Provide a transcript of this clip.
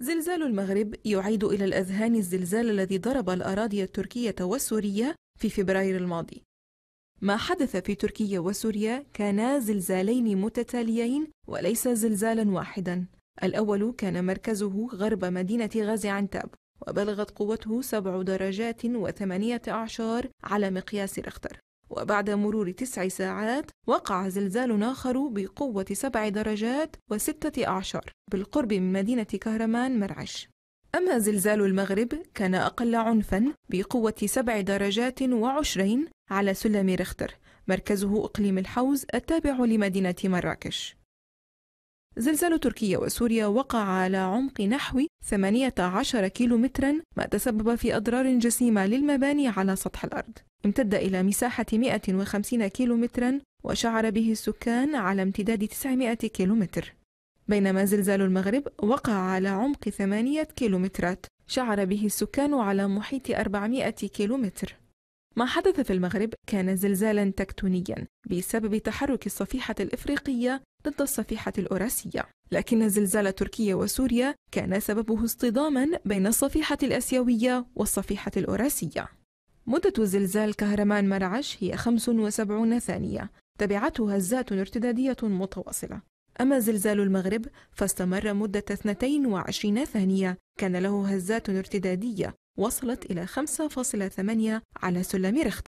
زلزال المغرب يعيد إلى الأذهان الزلزال الذي ضرب الأراضي التركية والسورية في فبراير الماضي. ما حدث في تركيا وسوريا كانا زلزالين متتاليين وليس زلزالا واحدا. الأول كان مركزه غرب مدينة غازي عنتاب وبلغت قوته سبع درجات وثمانية أعشار على مقياس رختر وبعد مرور تسع ساعات وقع زلزال آخر بقوة سبع درجات وستة أعشار بالقرب من مدينة كهرمان مرعش أما زلزال المغرب كان أقل عنفا بقوة سبع درجات وعشرين على سلم رختر مركزه إقليم الحوز التابع لمدينة مراكش زلزال تركيا وسوريا وقع على عمق نحو 18 كيلومترا ما تسبب في أضرار جسيمة للمباني على سطح الأرض امتد إلى مساحة 150 كيلومترا وشعر به السكان على امتداد 900 كيلومتر بينما زلزال المغرب وقع على عمق 8 كيلومترات شعر به السكان على محيط 400 كيلومتر ما حدث في المغرب كان زلزالا تكتونيا بسبب تحرك الصفيحة الإفريقية ضد الصفيحة الأوراسية لكن زلزال تركيا وسوريا كان سببه اصطداما بين الصفيحة الأسيوية والصفيحة الأوراسية مدة زلزال كهرمان مرعش هي 75 ثانية تبعته هزات ارتدادية متواصلة أما زلزال المغرب فاستمر مدة 22 ثانية كان له هزات ارتدادية وصلت إلى 5.8 على سلم رخت